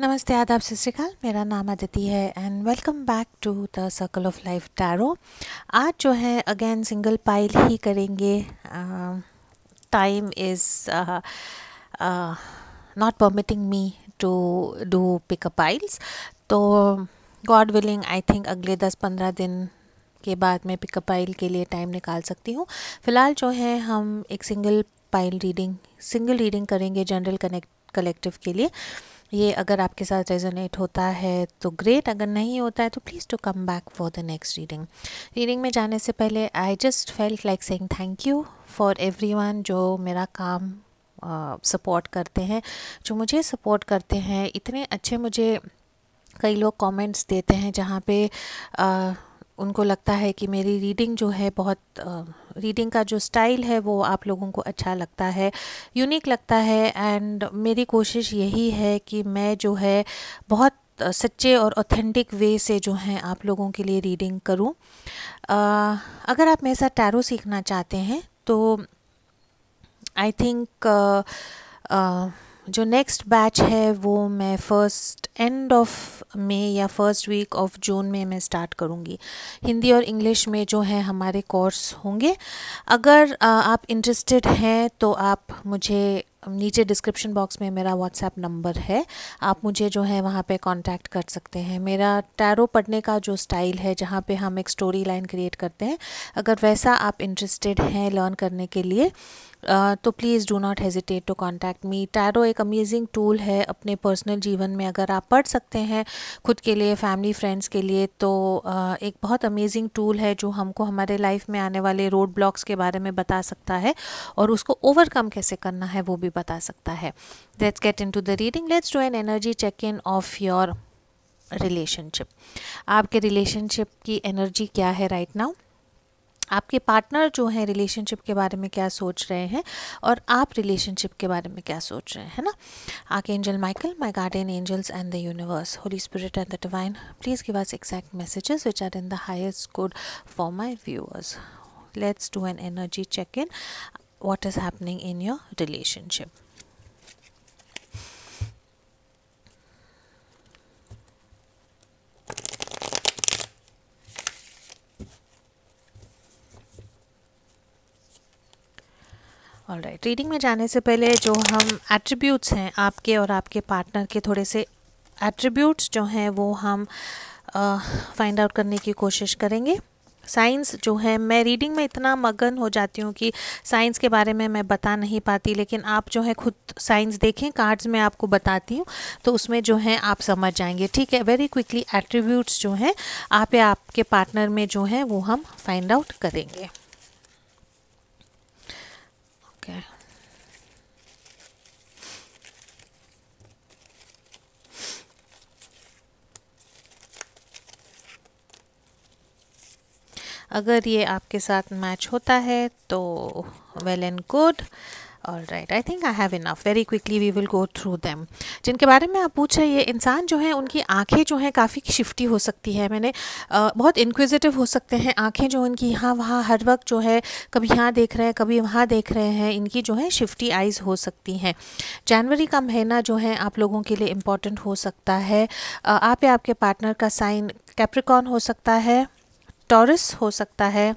नमस्ते आदाब सत श्रीकाल मेरा नाम अदिति है and welcome back to the circle of life tarot आज जो है अगेन सिंगल पाइल ही करेंगे time is not permitting me to do pick piles तो गॉड विलिंग आई थिंक अगले दस पंद्रह दिन के बाद मैं पिकअप पाइल के लिए टाइम निकाल सकती हूँ फ़िलहाल जो है हम एक single pile reading single reading करेंगे जनरल कनेक्ट कलेक्टिव के लिए ये अगर आपके साथ रेजोनेट होता है तो ग्रेट अगर नहीं होता है तो please to come back for the next reading reading में जाने से पहले I just felt like saying thank you for everyone जो मेरा काम सपोर्ट uh, करते हैं जो मुझे सपोर्ट करते हैं इतने अच्छे मुझे कई लोग कमेंट्स देते हैं जहाँ पे uh, उनको लगता है कि मेरी रीडिंग जो है बहुत रीडिंग का जो स्टाइल है वो आप लोगों को अच्छा लगता है यूनिक लगता है एंड मेरी कोशिश यही है कि मैं जो है बहुत सच्चे और ऑथेंटिक वे से जो हैं आप लोगों के लिए रीडिंग करूं अगर आप मेरे साथ टैरो सीखना चाहते हैं तो आई थिंक जो नेक्स्ट बैच है वो मैं फ़र्स्ट एंड ऑफ मे या फर्स्ट वीक ऑफ जून में मैं स्टार्ट करूँगी हिंदी और इंग्लिश में जो है हमारे कोर्स होंगे अगर आप इंटरेस्टेड हैं तो आप मुझे नीचे डिस्क्रिप्शन बॉक्स में मेरा व्हाट्सएप नंबर है आप मुझे जो है वहाँ पे कांटेक्ट कर सकते हैं मेरा टैरो पढ़ने का जो स्टाइल है जहाँ पे हम एक स्टोरी लाइन क्रिएट करते हैं अगर वैसा आप इंटरेस्टेड हैं लर्न करने के लिए तो please do not hesitate to contact me tarot एक अमेजिंग टूल है अपने पर्सनल जीवन में अगर आप पढ़ सकते हैं खुद के लिए फैमिली फ्रेंड्स के लिए तो एक बहुत अमेजिंग टूल है जो हमको हमारे लाइफ में आने वाले रोड ब्लॉक्स के बारे में बता सकता है और उसको ओवरकम कैसे करना है वो भी बता सकता है let's get into the reading let's do an energy check in of your relationship आपके रिलेशनशिप की एनर्जी क्या है राइट right नाउ आपके पार्टनर जो हैं रिलेशनशिप के बारे में क्या सोच रहे हैं और आप रिलेशनशिप के बारे में क्या सोच रहे हैं है ना आके angel Michael my guardian angels and the universe holy spirit and the divine please give us exact messages which are in the highest good for my viewers let's do an energy check in what is happening in your relationship. All right reading में जाने से पहले जो हम attributes हैं आपके और आपके पार्टनर के थोड़े से एट्रीब्यूट्स जो हैं वो हम फाइंड uh, आउट करने की कोशिश करेंगे साइंस जो है मैं रीडिंग में इतना मगन हो जाती हूँ कि साइंस के बारे में मैं बता नहीं पाती लेकिन आप जो है खुद साइंस देखें कार्ड्स में आपको बताती हूँ तो उसमें जो है आप समझ जाएंगे ठीक है वेरी क्विकली एट्रीब्यूट्स जो हैं आप या आपके पार्टनर में जो है वो हम फाइंड आउट करेंगे ओके okay. अगर ये आपके साथ मैच होता है तो well and good all right I think I have enough very quickly we will go through them जिनके बारे में आप पूछ रहे ये इंसान जो है उनकी आंखें जो हैं काफ़ी शिफ्टी हो सकती है मैंने आ, बहुत इंक्विजिटिव हो सकते हैं आंखें जो उनकी यहाँ वहाँ हर वक्त जो है कभी यहाँ देख रहे हैं कभी वहाँ देख रहे हैं इनकी जो है शिफ्टी आइज़ हो सकती हैं जनवरी का महीना जो है आप लोगों के लिए इम्पॉर्टेंट हो सकता है आप या आपके पार्टनर का साइन कैप्रिकॉन हो सकता है टॉरस हो सकता है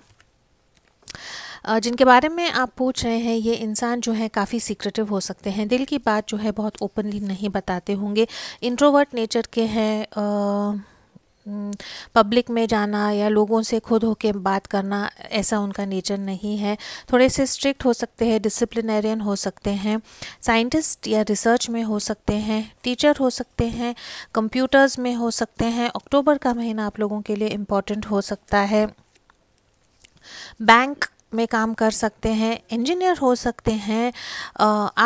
जिनके बारे में आप पूछ रहे हैं ये इंसान जो है काफ़ी सीक्रेटिव हो सकते हैं दिल की बात जो है बहुत ओपनली नहीं बताते होंगे इंट्रोवर्ट नेचर के हैं पब्लिक हम्म, में जाना या लोगों से खुद होके बात करना ऐसा उनका नेचर नहीं है थोड़े से स्ट्रिक्ट हो सकते हैं डिसिप्लिनरियन हो सकते हैं साइंटिस्ट या रिसर्च में हो सकते हैं टीचर हो सकते हैं कंप्यूटर्स में हो सकते हैं अक्टूबर का महीना आप लोगों के लिए इम्पॉर्टेंट हो सकता है बैंक में काम कर सकते हैं इंजीनियर हो सकते हैं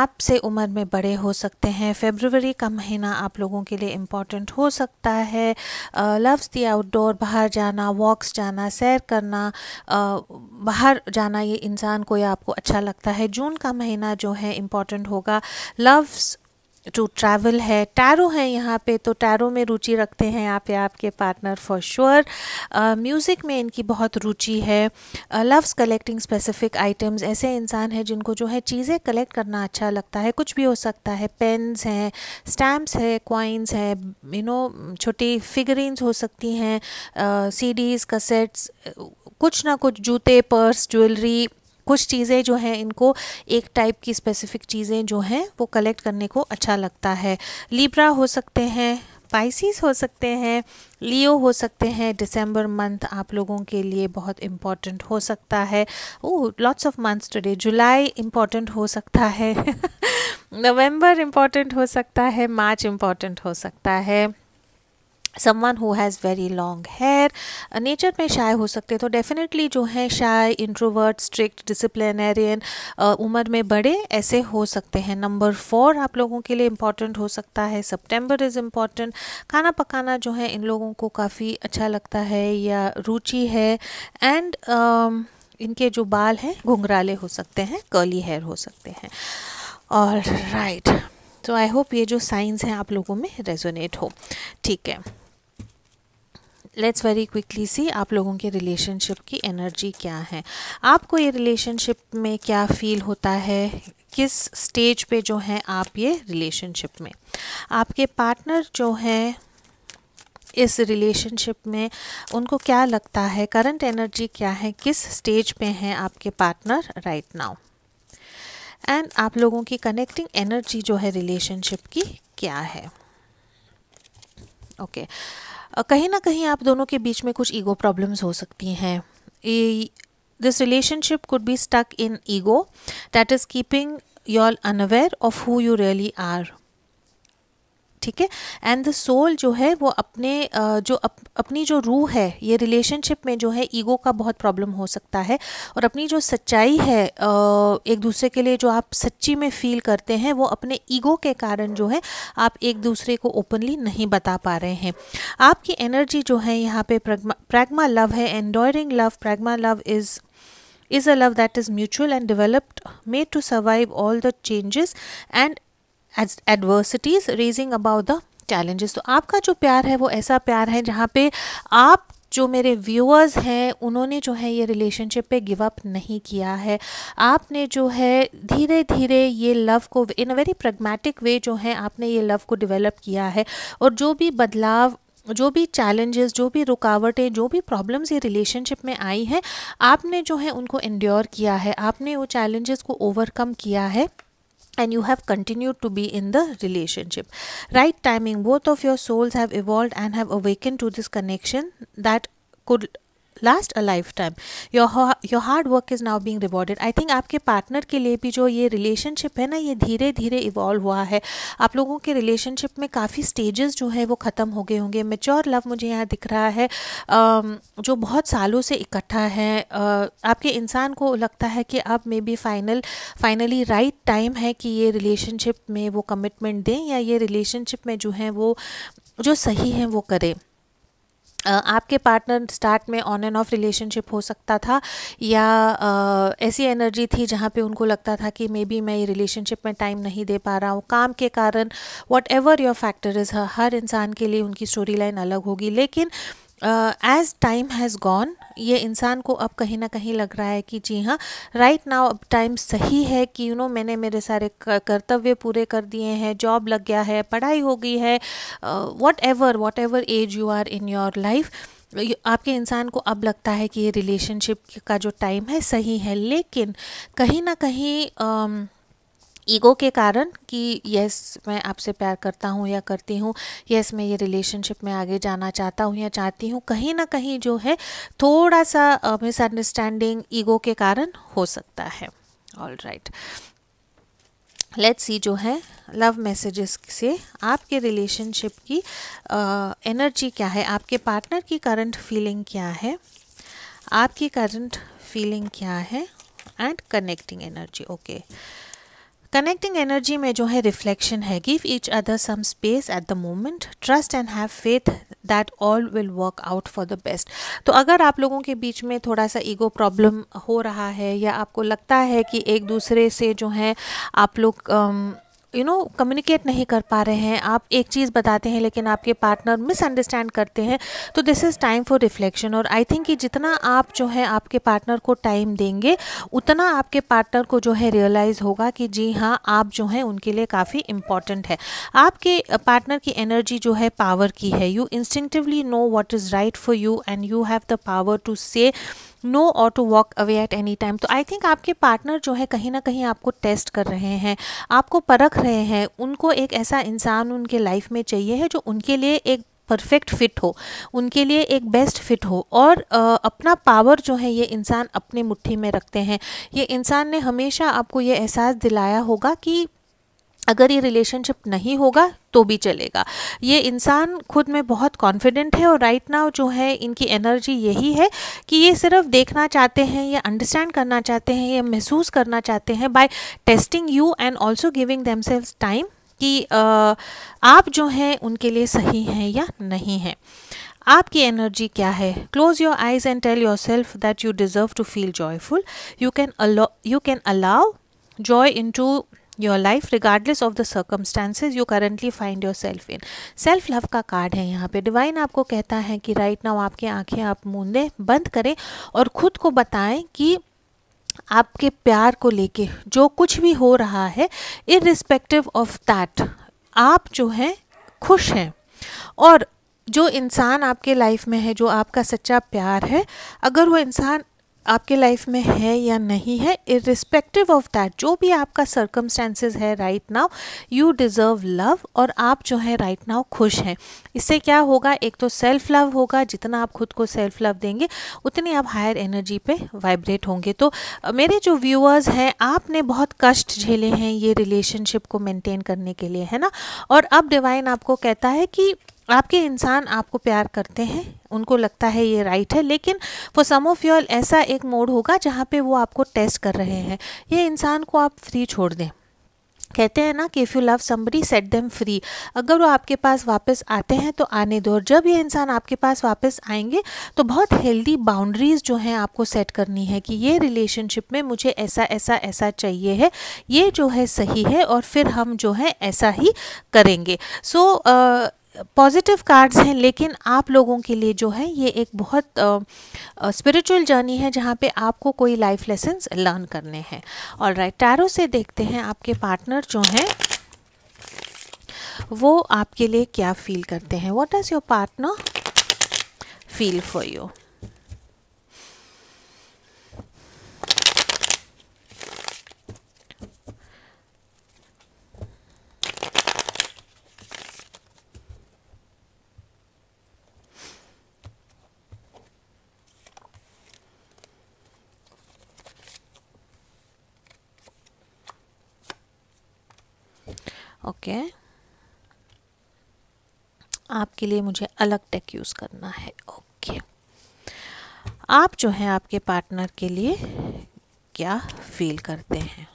आपसे उम्र में बड़े हो सकते हैं फेबरवरी का महीना आप लोगों के लिए इम्पॉर्टेंट हो सकता है लव्स दी आउटडोर बाहर जाना वॉक्स जाना सैर करना बाहर जाना ये इंसान को या आपको अच्छा लगता है जून का महीना जो है इम्पॉर्टेंट होगा लव्स टू ट्रैवल है टैरो है यहाँ पे तो टैरो में रुचि रखते हैं आप या आपके पार्टनर फॉर श्योर म्यूज़िक में इनकी बहुत रुचि है लव्स कलेक्टिंग स्पेसिफिक आइटम्स ऐसे इंसान हैं जिनको जो है चीज़ें कलेक्ट करना अच्छा लगता है कुछ भी हो सकता है पेन्स हैं स्टैम्प्स है कॉइन्स है यू नो छोटी फिगरीन्स हो सकती हैं सी डीज़ कसेट्स कुछ ना कुछ जूते पर्स ज्वेलरी कुछ चीज़ें जो हैं इनको एक टाइप की स्पेसिफिक चीज़ें जो हैं वो कलेक्ट करने को अच्छा लगता है लिब्रा हो सकते हैं पाइसिस हो सकते हैं लियो हो सकते हैं दिसंबर मंथ आप लोगों के लिए बहुत इम्पॉर्टेंट हो सकता है oh lots of months today July important हो सकता है नवंबर इम्पॉर्टेंट हो सकता है मार्च इम्पॉर्टेंट हो सकता है someone who has very long hair nature में शाय हो सकते तो डेफिनेटली जो है शाय इंट्रोवर्ट स्ट्रिक्ट डिसिप्लिनरियन उम्र में बड़े ऐसे हो सकते हैं नंबर फोर आप लोगों के लिए इम्पॉर्टेंट हो सकता है सप्टेम्बर इज़ इम्पॉर्टेंट खाना पकाना जो है इन लोगों को काफ़ी अच्छा लगता है या रुचि है एंड um, इनके जो बाल हैं घुंघराले हो सकते हैं कर्ली हेयर हो सकते हैं और राइट तो आई होप ये जो साइंस हैं आप लोगों में रेजोनेट हो ठीक है लेट्स वेरी क्विकली सी आप लोगों के रिलेशनशिप की एनर्जी क्या है आपको ये रिलेशनशिप में क्या फील होता है किस स्टेज पे जो है आप ये रिलेशनशिप में आपके पार्टनर जो हैं इस रिलेशनशिप में उनको क्या लगता है करंट एनर्जी क्या है किस स्टेज पे हैं आपके पार्टनर राइट नाउ एंड आप लोगों की कनेक्टिंग एनर्जी जो है रिलेशनशिप की क्या है ओके okay. कहीं ना कहीं आप दोनों के बीच में कुछ ईगो प्रॉब्लम्स हो सकती हैं this relationship could be stuck in ego that is keeping your all unaware of who you really are ठीक है एंड द सोल जो है वो अपने जो अप, अपनी जो रूह है ये रिलेशनशिप में जो है ईगो का बहुत प्रॉब्लम हो सकता है और अपनी जो सच्चाई है एक दूसरे के लिए जो आप सच्ची में फील करते हैं वो अपने ईगो के कारण जो है आप एक दूसरे को ओपनली नहीं बता पा रहे हैं आपकी एनर्जी जो है यहाँ पे प्रैग्मा लव है enduring love pragma love is is a love that is mutual and developed made to survive all the changes and adversities raging about the challenges तो आपका जो प्यार है वो ऐसा प्यार है जहाँ पे आप जो मेरे व्यूअर्स हैं उन्होंने जो है ये रिलेशनशिप पे गिव अप नहीं किया है आपने जो है धीरे धीरे ये लव को इन अ वेरी प्रगमेटिक वे जो है आपने ये लव को डेवलप किया है और जो भी बदलाव जो भी चैलेंजेस जो भी रुकावटें जो भी प्रॉब्लम्स ये रिलेशनशिप में आई हैं आपने जो है उनको इंड्योर किया है आपने वो चैलेंजेस को ओवरकम किया है and you have continued to be in the relationship. Right timing, both of your souls have evolved and have awakened to this connection that could last a life time your your hard work is now being rewarded I think आपके partner के लिए भी जो ये relationship है ना ये धीरे धीरे इवॉल्व हुआ है आप लोगों के रिलेशनशिप में काफ़ी स्टेजेस जो है वो ख़त्म हो गए होंगे मेच्योर लव मुझे यहाँ दिख रहा है um, जो बहुत सालों से इकट्ठा है uh, आपके इंसान को लगता है कि अब maybe final finally right time है कि ये रिलेशनशिप में वो कमिटमेंट दें या ये रिलेशनशिप में जो है वो जो सही है वो करें आपके पार्टनर स्टार्ट में ऑन एंड ऑफ रिलेशनशिप हो सकता था या ऐसी एनर्जी थी जहाँ पे उनको लगता था कि मे बी मैं ये रिलेशनशिप में टाइम नहीं दे पा रहा हूँ काम के कारण whatever your factor is हर इंसान के लिए उनकी स्टोरी लाइन अलग होगी लेकिन एज टाइम हैज़ गॉन ये इंसान को अब कहीं ना कहीं लग रहा है कि जी हाँ राइट नाउ अब टाइम सही है कि यू नो मैंने मेरे सारे कर्तव्य पूरे कर दिए हैं जॉब लग गया है पढ़ाई हो गई है whatever whatever age you are in your life आपके इंसान को अब लगता है कि ये रिलेशनशिप का जो टाइम है सही है लेकिन कहीं ना कहीं uh, ईगो के कारण कि यस मैं आपसे प्यार करता हूँ या करती हूँ यस मैं ये रिलेशनशिप में आगे जाना चाहता हूँ या चाहती हूँ कहीं ना कहीं जो है थोड़ा सा मिसअंडरस्टैंडिंग ईगो के कारण हो सकता है ऑल राइट लेट्स सी जो है लव मैसेजेस से आपके रिलेशनशिप की एनर्जी uh, क्या है आपके पार्टनर की करंट फीलिंग क्या है आपकी करंट फीलिंग क्या है and connecting energy okay okay. Connecting energy में जो है रिफ्लेक्शन है give each other some space at the moment trust and have faith that all will work out for the best तो अगर आप लोगों के बीच में थोड़ा सा ईगो प्रॉब्लम हो रहा है या आपको लगता है कि एक दूसरे से जो है आप लोग um, यू नो कम्युनिकेट नहीं कर पा रहे हैं आप एक चीज़ बताते हैं लेकिन आपके पार्टनर मिसअंडरस्टैंड करते हैं तो this is time for reflection और आई थिंक कि जितना आप जो है आपके पार्टनर को टाइम देंगे उतना आपके पार्टनर को जो है रियलाइज़ होगा कि जी हाँ आप जो हैं उनके लिए काफ़ी इम्पॉर्टेंट है आपके पार्टनर की एनर्जी जो है पावर की है you instinctively know what is right for you and you have the power to say no और to walk away at any time तो आई थिंक आपके पार्टनर जो है कहीं ना कहीं आपको टेस्ट कर रहे हैं आपको परख रहे हैं उनको एक ऐसा इंसान उनके लाइफ में चाहिए है जो उनके लिए एक परफेक्ट फिट हो उनके लिए एक बेस्ट फिट हो और आ, अपना पावर जो है ये इंसान अपने मुट्ठी में रखते हैं ये इंसान ने हमेशा आपको ये एहसास दिलाया होगा कि अगर ये रिलेशनशिप नहीं होगा तो भी चलेगा ये इंसान खुद में बहुत कॉन्फिडेंट है और राइट right नाउ जो है इनकी एनर्जी यही है कि ये सिर्फ देखना चाहते हैं या अंडरस्टैंड करना चाहते हैं या महसूस करना चाहते हैं by testing you and also giving them time कि आप जो हैं उनके लिए सही हैं या नहीं हैं आपकी एनर्जी क्या है close your eyes and tell yourself that you deserve to feel joyful you can you can allow joy into your life regardless of the circumstances you currently find yourself in self love का card है यहाँ पे divine आपको कहता है कि right right now आपकी आंखें आप मूंदें बंद करें और खुद को बताएं कि आपके प्यार को लेके जो कुछ भी हो रहा है रिस्पेक्टिव ऑफ दैट आप जो हैं खुश हैं और जो इंसान आपके लाइफ में है जो आपका सच्चा प्यार है अगर वो इंसान आपके लाइफ में है या नहीं है इरिस्पेक्टिव ऑफ दैट जो भी आपका सर्कमस्टेंसेज है right now you deserve love और आप जो है राइट नाउ खुश हैं इससे क्या होगा एक तो सेल्फ लव होगा जितना आप खुद को सेल्फ लव देंगे उतनी आप हायर एनर्जी पे वाइब्रेट होंगे तो मेरे जो व्यूअर्स हैं आपने बहुत कष्ट झेले हैं ये रिलेशनशिप को मेनटेन करने के लिए है ना और अब डिवाइन आपको कहता है कि आपके इंसान आपको प्यार करते हैं उनको लगता है ये राइट है लेकिन फॉर सम ऑफ योर ऐसा एक मोड होगा जहाँ पे वो आपको टेस्ट कर रहे हैं ये इंसान को आप फ्री छोड़ दें कहते हैं ना कि if you love somebody set them free अगर वो आपके पास वापस आते हैं तो आने दो और जब ये इंसान आपके पास वापस आएंगे तो बहुत हेल्दी बाउंड्रीज़ जो हैं आपको सेट करनी है कि ये रिलेशनशिप में मुझे ऐसा ऐसा ऐसा चाहिए है ये जो है सही है और फिर हम जो है ऐसा ही करेंगे so so, uh, positive cards हैं लेकिन आप लोगों के लिए जो है ये एक बहुत स्पिरिचुअल जर्नी है जहाँ पे आपको कोई लाइफ लेसन लर्न करने हैं और राइट टैरो से देखते हैं आपके पार्टनर जो हैं वो आपके लिए क्या फील करते हैं what does your partner feel for you okay आपके लिए मुझे अलग टेक यूज़ करना है ओके आप जो हैं आपके पार्टनर के लिए क्या फील करते हैं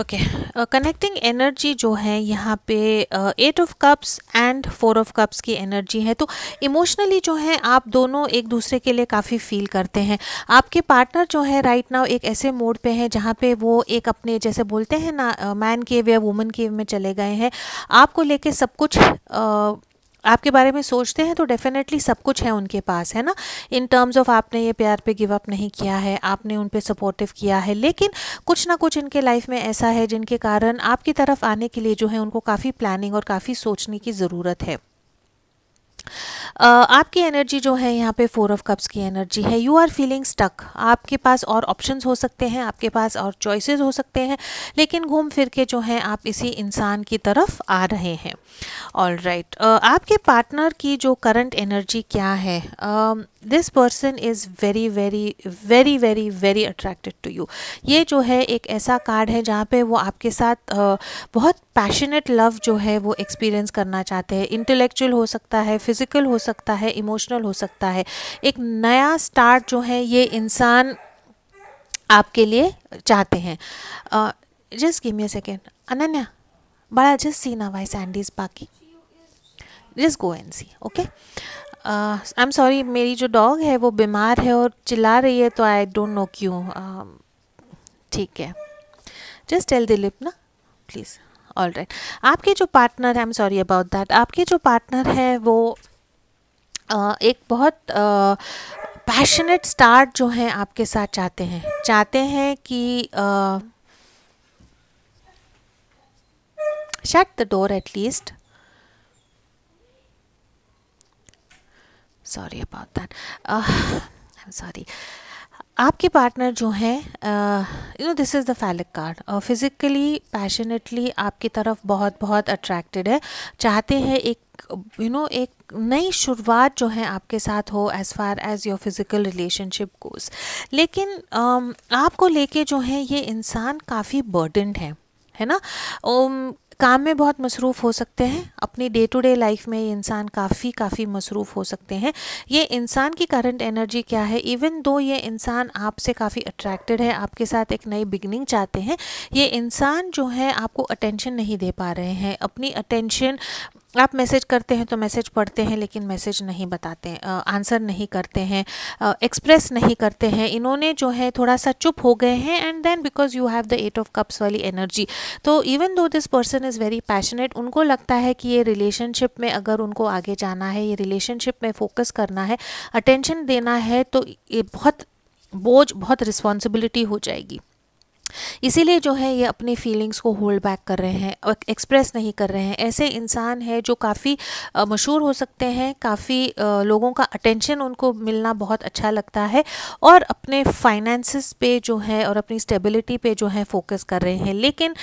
ओके कनेक्टिंग एनर्जी जो है यहाँ पे eight of cups and four of cups की एनर्जी है तो इमोशनली जो है आप दोनों एक दूसरे के लिए काफ़ी फील करते हैं आपके पार्टनर जो है राइट right नाउ एक ऐसे मोड पे हैं जहाँ पे वो एक अपने जैसे बोलते हैं ना मैन uh, केव या वुमन केव में चले गए हैं आपको लेके सब कुछ uh, आपके बारे में सोचते हैं तो डेफिनेटली सब कुछ है उनके पास है ना इन टर्म्स ऑफ आपने ये प्यार पे गिव अप नहीं किया है आपने उन पर सपोर्टिव किया है लेकिन कुछ ना कुछ इनके लाइफ में ऐसा है जिनके कारण आपकी तरफ आने के लिए जो है उनको काफ़ी प्लानिंग और काफ़ी सोचने की ज़रूरत है आपकी एनर्जी जो है यहाँ पे फोर ऑफ कप्स की एनर्जी है यू आर फीलिंग स्टक आपके पास और ऑप्शन हो सकते हैं आपके पास और चॉइसेस हो सकते हैं लेकिन घूम फिर के जो है आप इसी इंसान की तरफ आ रहे हैं ऑल राइट right. uh, आपके पार्टनर की जो करंट एनर्जी क्या है this person is very very very very very attracted to you ये जो है एक ऐसा कार्ड है जहाँ पे वो आपके साथ uh, बहुत पैशनेट लव जो है वो एक्सपीरियंस करना चाहते हैं इंटेलेक्चुअल हो सकता है फिज़िकल हो सकता है इमोशनल हो सकता है एक नया स्टार्ट जो है ये इंसान आपके लिए चाहते हैं just give me a second Ananya बड़ा जस्ट सी ना वाई सैंडीज बाकी just go and see okay I am sorry मेरी जो डॉग है वो बीमार है और चिल्ला रही है तो आई डोंट नो क्यों ठीक है जस्ट टेल दिलीप ना प्लीज़ ऑल राइट आपके जो partner I am sorry about that आपके जो पार्टनर है वो एक बहुत पैशनेट स्टार जो हैं आपके साथ चाहते हैं चाहते हैं कि shut the door at least sorry about that I am sorry आपके पार्टनर जो हैं you know this is the phallic card physically passionately आपकी तरफ बहुत बहुत अट्रैक्टेड है चाहते हैं एक यू नो एक नई शुरुआत जो है आपके साथ हो as far as your physical relationship goes लेकिन um, आपको लेके जो है ये इंसान काफ़ी बर्डनड है है ना um, काम में बहुत मसरूफ़ हो सकते हैं अपनी डे टू डे लाइफ में ये इंसान काफ़ी काफ़ी मसरूफ़ हो सकते हैं ये इंसान की करंट एनर्जी क्या है इवन दो ये इंसान आपसे काफ़ी अट्रैक्टेड है आपके साथ एक नई बिगनिंग चाहते हैं ये इंसान जो है आपको अटेंशन नहीं दे पा रहे हैं अपनी अटेंशन आप मैसेज करते हैं तो मैसेज पढ़ते हैं लेकिन मैसेज नहीं बताते हैं आंसर नहीं करते हैं एक्सप्रेस नहीं करते हैं इन्होंने जो है थोड़ा सा चुप हो गए हैं and then because you have the eight of cups वाली एनर्जी तो even though this person is very passionate उनको लगता है कि ये रिलेशनशिप में अगर उनको आगे जाना है ये रिलेशनशिप में फोकस करना है अटेंशन देना है तो ये बहुत बोझ बहुत रिस्पॉन्सिबिलिटी हो जाएगी इसीलिए जो है ये अपने फीलिंग्स को होल्ड बैक कर रहे हैं एक्सप्रेस नहीं कर रहे हैं ऐसे इंसान हैं जो काफ़ी मशहूर हो सकते हैं काफ़ी लोगों का अटेंशन उनको मिलना बहुत अच्छा लगता है और अपने फाइनेंसिस पे जो है और अपनी स्टेबिलिटी पे जो है फोकस कर रहे हैं लेकिन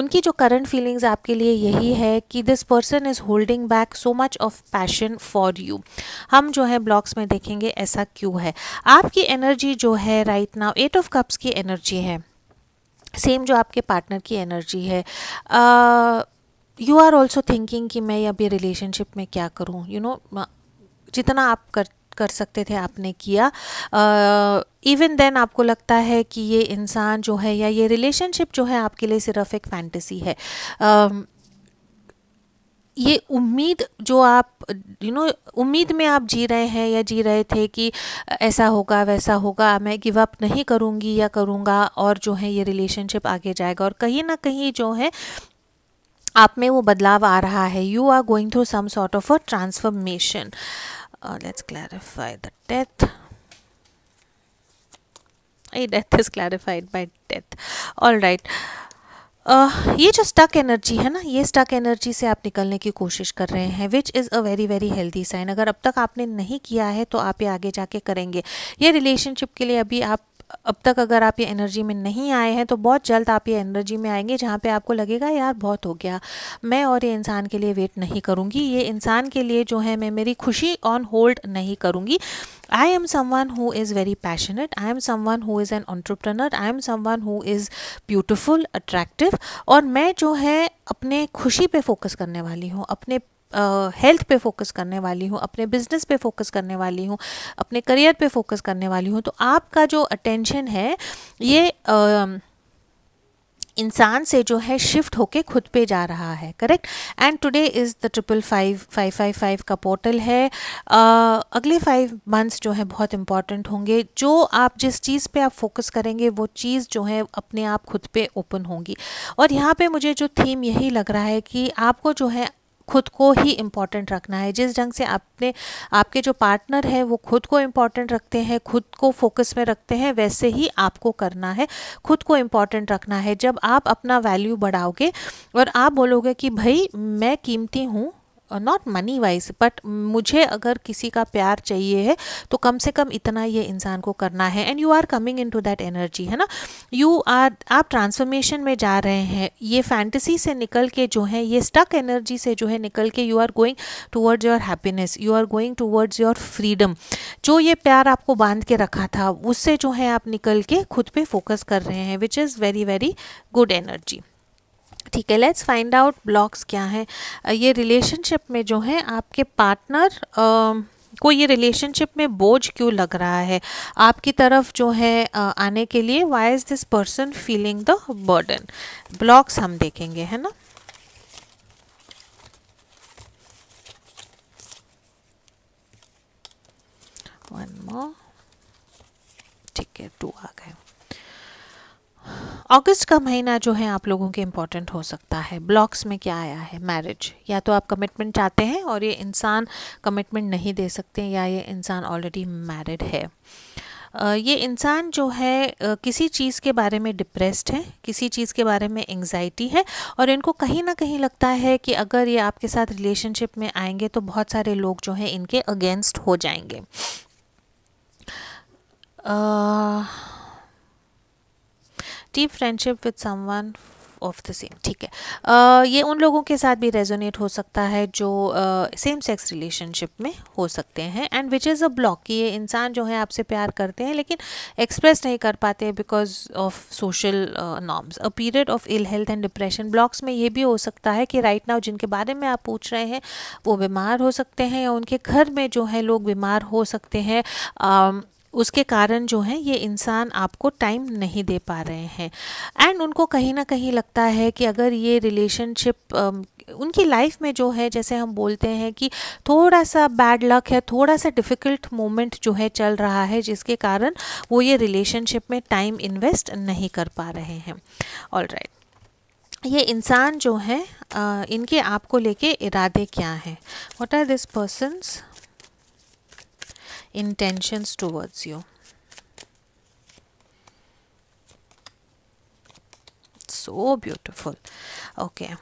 उनकी जो करंट फीलिंग्स आपके लिए यही है कि this person is holding back so much of passion for you हम जो है ब्लॉग्स में देखेंगे ऐसा क्यों है आपकी एनर्जी जो है right now eight of cups की एनर्जी है सेम जो आपके पार्टनर की एनर्जी है यू आर ऑल्सो थिंकिंग कि मैं अभी रिलेशनशिप में क्या करूँ यू नो जितना आप कर कर सकते थे आपने किया इवन uh, देन आपको लगता है कि ये इंसान जो है या ये रिलेशनशिप जो है आपके लिए सिर्फ एक फैंटेसी है uh, ये उम्मीद जो आप यू नो उम्मीद में आप जी रहे हैं या जी रहे थे कि ऐसा होगा वैसा होगा मैं गिव अप नहीं करूँगी या करूँगा और जो है ये रिलेशनशिप आगे जाएगा और कहीं ना कहीं जो है आप में वो बदलाव आ रहा है you are going through some sort of a transformation let's clarify the death death is clarified by death all right ये जो स्टक एनर्जी है ना ये स्टक एनर्जी से आप निकलने की कोशिश कर रहे हैं which is a very very healthy sign अगर अब तक आपने नहीं किया है तो आप ये आगे जाके करेंगे ये रिलेशनशिप के लिए अभी आप अब तक अगर आप ये एनर्जी में नहीं आए हैं तो बहुत जल्द आप ये एनर्जी में आएंगे जहाँ पे आपको लगेगा यार बहुत हो गया मैं और ये इंसान के लिए वेट नहीं करूँगी ये इंसान के लिए जो है मैं मेरी खुशी ऑन होल्ड नहीं करूँगी I am someone who is very passionate I am someone who is an entrepreneur I am someone who is beautiful attractive और मैं जो है अपने खुशी पे फोकस करने वाली हूँ अपने हेल्थ पे फोकस करने वाली हूँ अपने बिजनेस पे फोकस करने वाली हूँ अपने करियर पे फोकस करने वाली हूँ तो आपका जो अटेंशन है ये इंसान से जो है शिफ्ट होके खुद पे जा रहा है correct and today is the triple five five five five का पोर्टल है uh, अगले फाइव मंथ्स जो है बहुत इंपॉर्टेंट होंगे जो आप जिस चीज़ पे आप फोकस करेंगे वो चीज़ जो है अपने आप खुद पे ओपन होंगी और यहाँ पे मुझे जो थीम यही लग रहा है कि आपको जो है खुद को ही इम्पॉर्टेंट रखना है जिस ढंग से आपने आपके जो पार्टनर है वो खुद को इम्पॉर्टेंट रखते हैं खुद को फोकस में रखते हैं वैसे ही आपको करना है खुद को इम्पॉर्टेंट रखना है जब आप अपना वैल्यू बढ़ाओगे और आप बोलोगे कि भाई मैं कीमती हूँ नॉट मनी वाइज बट मुझे अगर किसी का प्यार चाहिए है तो कम से कम इतना ये इंसान को करना है and you are coming into that energy है ना यू आर आप ट्रांसफॉर्मेशन में जा रहे हैं ये फैंटसी से निकल के जो है ये स्टक एनर्जी से जो है निकल के you are going towards your happiness you are going towards your freedom जो ये प्यार आपको बांध के रखा था उससे जो है आप निकल के खुद पे फोकस कर रहे हैं which is very very good energy ठीक है लेट्स फाइंड आउट ब्लॉक्स क्या हैं ये रिलेशनशिप में जो है आपके पार्टनर को ये रिलेशनशिप में बोझ क्यों लग रहा है आपकी तरफ जो है आने के लिए why is this person feeling the burden blocks हम देखेंगे है ना वन मोर ठीक है टू आ अगस्त का महीना जो है आप लोगों के इम्पॉर्टेंट हो सकता है ब्लॉक्स में क्या आया है मैरिज या तो आप कमिटमेंट चाहते हैं और ये इंसान कमिटमेंट नहीं दे सकते या ये इंसान ऑलरेडी मैरिड है ये इंसान जो है किसी चीज़ के बारे में डिप्रेस्ड है किसी चीज़ के बारे में एंग्जाइटी है और इनको कहीं ना कहीं लगता है कि अगर ये आपके साथ रिलेशनशिप में आएंगे तो बहुत सारे लोग जो हैं इनके अगेंस्ट हो जाएंगे ah... deep friendship with someone of the same ठीक है आ, ये उन लोगों के साथ भी रेजोनेट हो सकता है जो सेम सेक्स रिलेशनशिप में हो सकते हैं and which is a block कि ये इंसान जो है आपसे प्यार करते हैं लेकिन एक्सप्रेस नहीं कर पाते because of social norms a period of ill health and depression blocks में ये भी हो सकता है कि राइट नाउ जिनके बारे में आप पूछ रहे हैं वो बीमार हो सकते हैं या उनके घर में जो है लोग बीमार हो सकते हैं um, उसके कारण जो है ये इंसान आपको टाइम नहीं दे पा रहे हैं एंड उनको कहीं ना कहीं लगता है कि अगर ये रिलेशनशिप उनकी लाइफ में जो है जैसे हम बोलते हैं कि थोड़ा सा बैड लक है थोड़ा सा डिफ़िकल्ट मोमेंट जो है चल रहा है जिसके कारण वो ये रिलेशनशिप में टाइम इन्वेस्ट नहीं कर पा रहे हैं ऑल राइट right. ये इंसान जो है इनके आपको लेके इरादे क्या हैं what are this person's intentions towards you so beautiful okay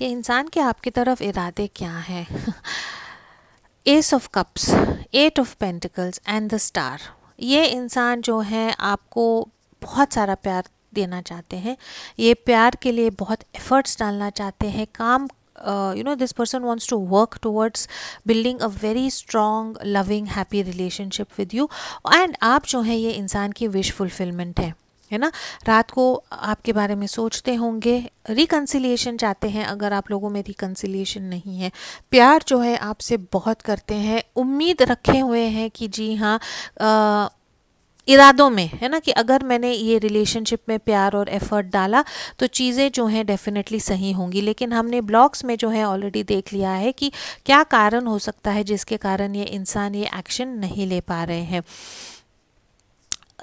ये इंसान के आपकी तरफ इरादे क्या हैं ace of cups eight of pentacles and the star ये इंसान जो है आपको बहुत सारा प्यार देना चाहते हैं ये प्यार के लिए बहुत एफर्ट्स डालना चाहते हैं काम uh, you know this person wants to work towards building a very strong loving happy relationship with you and आप जो हैं ये इंसान की विश फुलफिलमेंट है है ना रात को आपके बारे में सोचते होंगे रिकन्सिलिएशन चाहते हैं अगर आप लोगों में रिकन्सिलिएशन नहीं है प्यार जो है आपसे बहुत करते हैं उम्मीद रखे हुए हैं कि जी हाँ आ, uh, इरादों में है ना कि अगर मैंने ये रिलेशनशिप में प्यार और एफर्ट डाला तो चीज़ें जो हैं डेफिनेटली सही होंगी लेकिन हमने ब्लॉग्स में जो है ऑलरेडी देख लिया है कि क्या कारण हो सकता है जिसके कारण ये इंसान ये एक्शन नहीं ले पा रहे हैं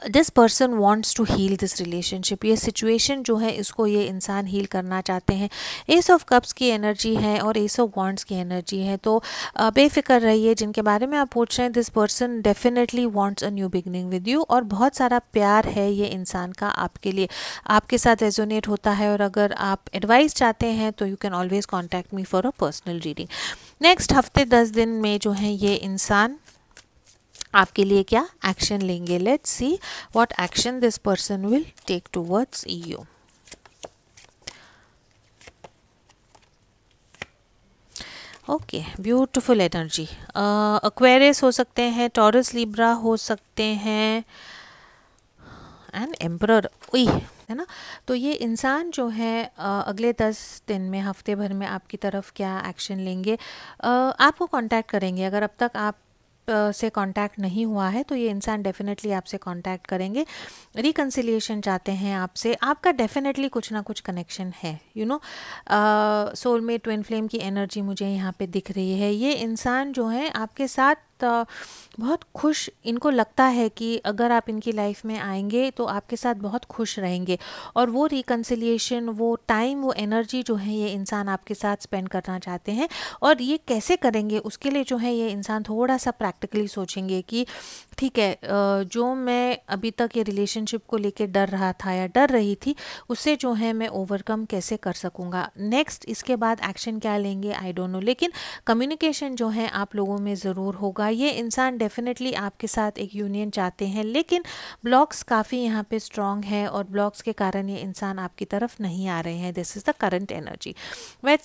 this person wants to heal this relationship ये सिचुएशन जो है इसको ये इंसान हील करना चाहते हैं एस ऑफ कप्स की एनर्जी है और एस ऑफ वांट्स की एनर्जी है तो बेफिक्र रहिए जिनके बारे में आप पूछ रहे हैं this person definitely wants a new beginning with you और बहुत सारा प्यार है ये इंसान का आपके लिए आपके साथ रेजोनेट होता है और अगर आप एडवाइस चाहते हैं तो you can always contact me for a personal reading next हफ्ते दस दिन में जो है ये इंसान आपके लिए क्या एक्शन लेंगे let's see what action this person will take towards you okay beautiful energy Aquarius हो सकते हैं टॉरस लिब्रा हो सकते हैं एंड एम्प्रर उई है ना तो ये इंसान जो है uh, अगले दस दिन में हफ्ते भर में आपकी तरफ क्या एक्शन लेंगे uh, आपको कांटेक्ट करेंगे अगर अब तक आप से कांटेक्ट नहीं हुआ है तो ये इंसान डेफिनेटली आपसे कांटेक्ट करेंगे रिकन्सिलिएशन चाहते हैं आपसे आपका डेफिनेटली कुछ ना कुछ कनेक्शन है यू नो सोल में ट्विन फ्लेम की एनर्जी मुझे यहाँ पे दिख रही है ये इंसान जो है आपके साथ बहुत खुश इनको लगता है कि अगर आप इनकी लाइफ में आएंगे तो आपके साथ बहुत खुश रहेंगे और वो रिकन्सिलियेशन वो टाइम वो एनर्जी जो है ये इंसान आपके साथ स्पेंड करना चाहते हैं और ये कैसे करेंगे उसके लिए जो है ये इंसान थोड़ा सा प्रैक्टिकली सोचेंगे कि ठीक है जो मैं अभी तक ये रिलेशनशिप को लेकर डर रहा था या डर रही थी उससे जो है मैं ओवरकम कैसे कर सकूँगा नेक्स्ट इसके बाद एक्शन क्या लेंगे आई डोंट नो लेकिन कम्युनिकेशन जो है आप लोगों में ज़रूर होगा ये इंसान डेफिनेटली आपके साथ एक यूनियन चाहते हैं लेकिन ब्लॉक्स काफ़ी यहाँ पे स्ट्रांग है और ब्लॉक्स के कारण ये इंसान आपकी तरफ नहीं आ रहे हैं this is the current energy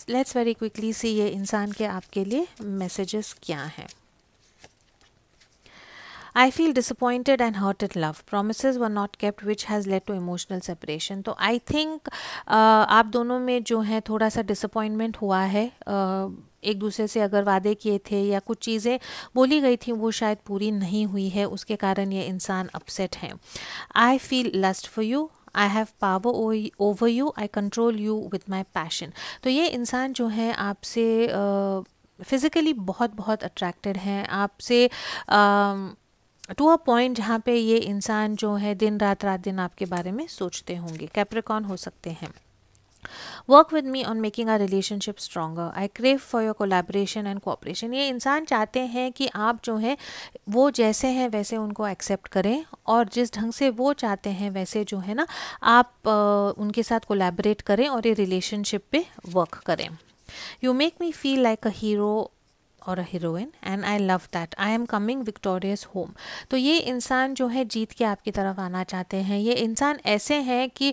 let's very quickly see ये इंसान के आपके लिए मैसेजेस क्या हैं I feel disappointed and hurt at love. Promises were not kept, which has led to emotional separation. तो I think uh, आप दोनों में जो है थोड़ा सा disappointment हुआ है uh, एक दूसरे से अगर वादे किए थे या कुछ चीज़ें बोली गई थी वो शायद पूरी नहीं हुई है उसके कारण ये इंसान अपसेट हैं I feel lust for you I have power over you I control you with my passion तो ये इंसान जो है आपसे फिज़िकली बहुत बहुत अट्रैक्टेड हैं आपसे टू अ पॉइंट जहाँ पे ये इंसान जो है दिन रात रात दिन आपके बारे में सोचते होंगे कैप्रिकॉन हो सकते हैं work with me on making our relationship stronger I crave for your collaboration and cooperation ये इंसान चाहते हैं कि आप जो हैं वो जैसे हैं वैसे उनको एक्सेप्ट करें और जिस ढंग से वो चाहते हैं वैसे जो है ना आप आ, उनके साथ कोलेबरेट करें और ये रिलेशनशिप पे वर्क करें you make me feel like a hero और a heroine and I love that I am coming victorious home तो ये इंसान जो है जीत के आपकी तरफ आना चाहते हैं ये इंसान ऐसे हैं कि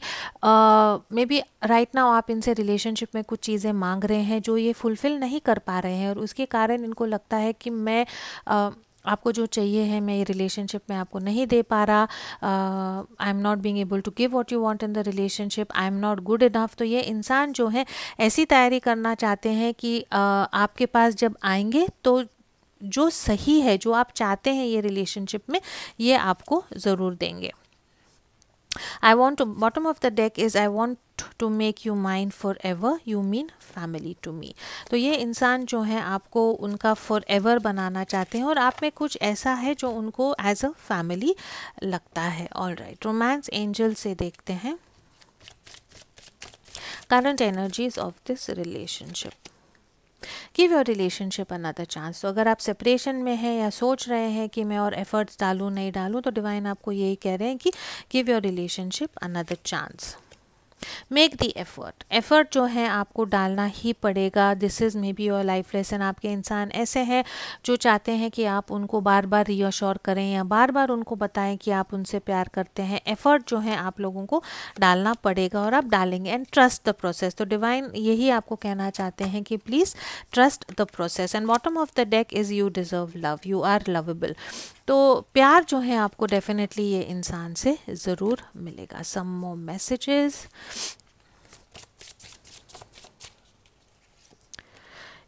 मे बी राइट नाउ आप इनसे रिलेशनशिप में कुछ चीज़ें मांग रहे हैं जो ये फुलफ़िल नहीं कर पा रहे हैं और उसके कारण इनको लगता है कि मैं uh, आपको जो चाहिए है मैं ये रिलेशनशिप में आपको नहीं दे पा रहा I am not being able to give what you want in the relationship I am not good enough तो ये इंसान जो है ऐसी तैयारी करना चाहते हैं कि uh, आपके पास जब आएंगे तो जो सही है जो आप चाहते हैं ये रिलेशनशिप में ये आपको ज़रूर देंगे I want to bottom of the deck is I want to make you mind forever you mean family to me तो ये इंसान जो है आपको उनका फॉर एवर बनाना चाहते हैं और आप में कुछ ऐसा है जो उनको एज अ फैमिली लगता है ऑल राइट रोमांस एंजल से देखते हैं current energies of this relationship give your relationship another chance तो अगर आप सेपरेशन में हैं या सोच रहे हैं कि मैं और एफर्ट्स डालूँ नहीं डालूँ तो डिवाइन आपको यही कह रहे हैं कि give your relationship another chance make the effort effort जो है आपको डालना ही पड़ेगा this is maybe your life lesson आपके इंसान ऐसे हैं जो चाहते हैं कि आप उनको बार बार रीअश्योर करें या बार बार उनको बताएं कि आप उनसे प्यार करते हैं एफ़र्ट जो है आप लोगों को डालना पड़ेगा और आप डालेंगे एंड ट्रस्ट द प्रोसेस तो डिवाइन यही आपको कहना चाहते हैं कि please trust the process and bottom of the deck is you deserve love you are lovable तो प्यार जो है आपको डेफिनेटली ये इंसान से ज़रूर मिलेगा some more messages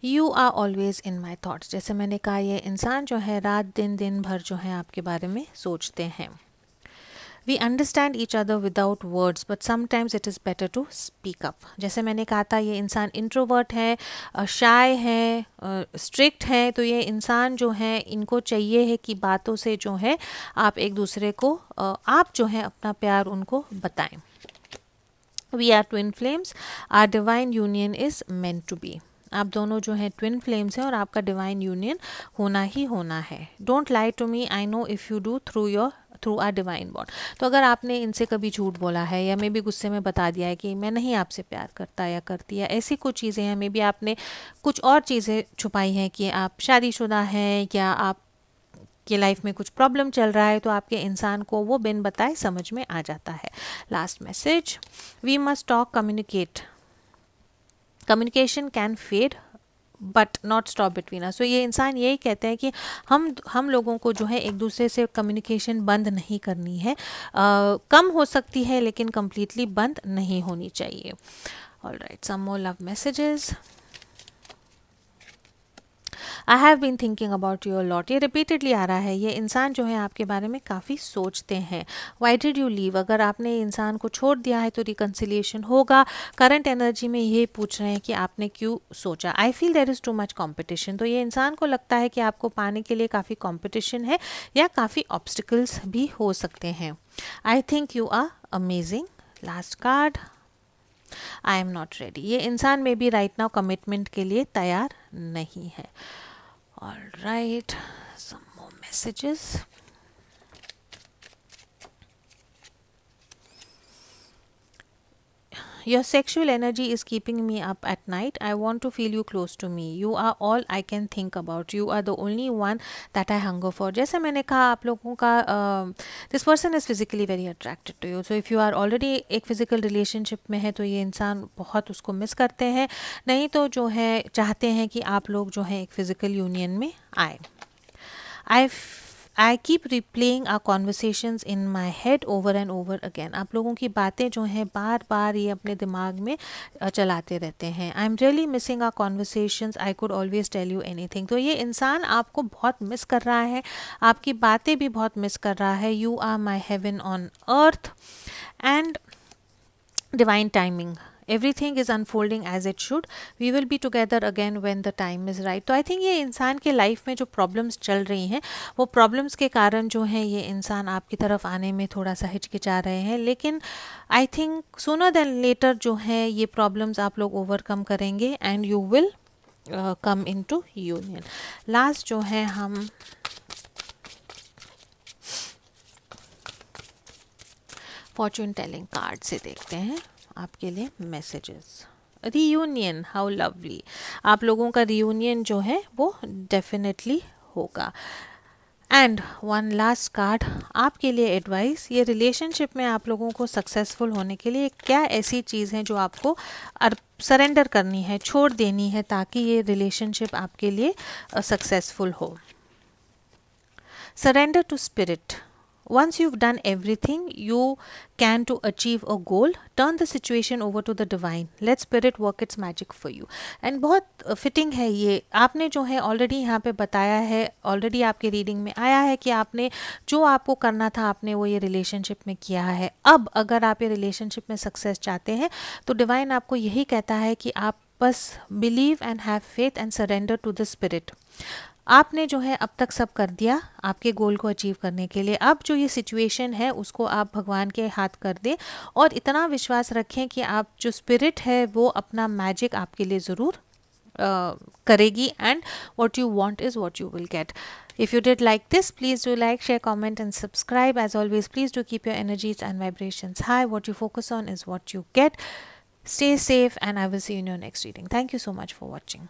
you are always in my thoughts जैसे मैंने कहा ये इंसान जो है रात दिन दिन भर जो है आपके बारे में सोचते हैं we understand each other without words but sometimes it is better to speak up जैसे मैंने कहा था ये इंसान इंट्रोवर्ट है शाय है स्ट्रिक्ट है तो ये इंसान जो है इनको चाहिए है कि बातों से जो है आप एक दूसरे को आप जो है अपना प्यार उनको बताएं we are twin flames our divine union is meant to be आप दोनों जो हैं ट्विन फ्लेम्स हैं और आपका डिवाइन यूनियन होना ही होना है don't lie to me I know if you do through your through our divine bond तो अगर आपने इनसे कभी झूठ बोला है या मे भी गुस्से में बता दिया है कि मैं नहीं आपसे प्यार करता या करती है ऐसी कुछ चीज़ें हैं मे भी आपने कुछ और चीज़ें छुपाई हैं कि आप शादीशुदा हैं या आप की लाइफ में कुछ प्रॉब्लम चल रहा है तो आपके इंसान को वो बिन बताए समझ में आ जाता है last message we must talk communicate communication can fade but not stop between us so ये इंसान यही कहते हैं कि हम हम लोगों को जो है एक दूसरे से कम्युनिकेशन बंद नहीं करनी है uh, कम हो सकती है लेकिन कम्प्लीटली बंद नहीं होनी चाहिए all right some more love messages I have been thinking about your lot ये रिपीटेडली आ रहा है ये इंसान जो है आपके बारे में काफ़ी सोचते हैं वाई डिड यू लीव अगर आपने इंसान को छोड़ दिया है तो रिकन्सिलियेशन होगा करंट एनर्जी में ये पूछ रहे हैं कि आपने क्यों सोचा I feel there is too much competition तो ये इंसान को लगता है कि आपको पाने के लिए काफ़ी कॉम्पिटिशन है या काफ़ी ऑब्स्टिकल्स भी हो सकते हैं I think you are amazing last card I am not ready ये इंसान में भी राइट नाउ कमिटमेंट के लिए तैयार नहीं है और right some more messages Your sexual energy is keeping me up at night. I want to feel you close to me. You are all I can think about. You are the only one that I hunger for. जैसे मैंने कहा आप लोगों का this person is physically very attracted to you so if you are already एक physical relationship में है तो ये इंसान बहुत उसको मिस करते हैं नहीं तो जो है चाहते हैं कि आप लोग जो है एक फ़िज़िकल यूनियन में आए I I keep replaying our conversation in my head over and over again आप लोगों की बातें जो हैं बार बार ये अपने दिमाग में चलाते रहते हैं I am really missing our conversation I could always tell you anything तो ये इंसान आपको बहुत मिस कर रहा है आपकी बातें भी बहुत मिस कर रहा है you are my heaven on earth and divine timing everything is unfolding as it should we will be together again when the time is right तो आई थिंक ये इंसान के लाइफ में जो प्रॉब्लम्स चल रही हैं वो प्रॉब्लम्स के कारण जो हैं ये इंसान आपकी तरफ आने में थोड़ा सा हिचकिचा रहे हैं लेकिन I think sooner than later जो है ये प्रॉब्लम्स आप लोग ओवरकम करेंगे and you will come into union last जो है हम फॉर्चून टेलिंग कार्ड से देखते हैं आपके लिए मैसेजेस रीयूनियन हाउ लवली आप लोगों का रीयूनियन जो है वो डेफिनेटली होगा एंड वन लास्ट कार्ड आपके लिए एडवाइस ये रिलेशनशिप में आप लोगों को सक्सेसफुल होने के लिए क्या ऐसी चीज़ है जो आपको सरेंडर करनी है छोड़ देनी है ताकि ये रिलेशनशिप आपके लिए सक्सेसफुल हो surrender to spirit Once you've done everything you can to achieve a goal, turn the situation over to the divine. Let spirit work its magic for you. And बहुत fitting है ये आपने जो है already यहाँ पे बताया है already आपके reading में आया है कि आपने जो आपको करना था आपने वो ये relationship में किया है अब अगर आप ये relationship में success चाहते हैं तो divine आपको यही कहता है कि आप बस believe and have faith and surrender to the spirit आपने जो है अब तक सब कर दिया आपके गोल को अचीव करने के लिए अब जो ये सिचुएशन है उसको आप भगवान के हाथ कर दें और इतना विश्वास रखें कि आप जो स्पिरिट है वो अपना मैजिक आपके लिए ज़रूर करेगी and what you want is what you will get if you did like this please do like share comment and subscribe as always please do keep your energies and vibration high what you focus on is what you get stay safe and I will see you your next reading thank you so much for watching